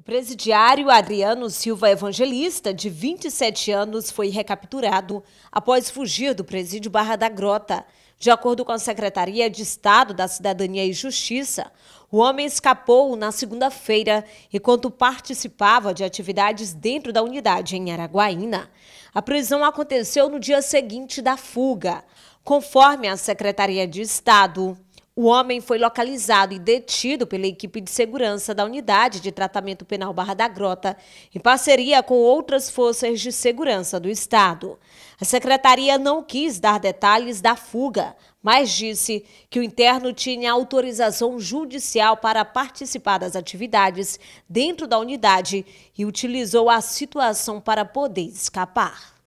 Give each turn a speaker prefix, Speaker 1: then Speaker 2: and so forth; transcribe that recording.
Speaker 1: O presidiário Adriano Silva Evangelista, de 27 anos, foi recapturado após fugir do presídio Barra da Grota. De acordo com a Secretaria de Estado da Cidadania e Justiça, o homem escapou na segunda-feira enquanto participava de atividades dentro da unidade em Araguaína. A prisão aconteceu no dia seguinte da fuga. Conforme a Secretaria de Estado, o homem foi localizado e detido pela equipe de segurança da Unidade de Tratamento Penal Barra da Grota, em parceria com outras forças de segurança do Estado. A secretaria não quis dar detalhes da fuga, mas disse que o interno tinha autorização judicial para participar das atividades dentro da unidade e utilizou a situação para poder escapar.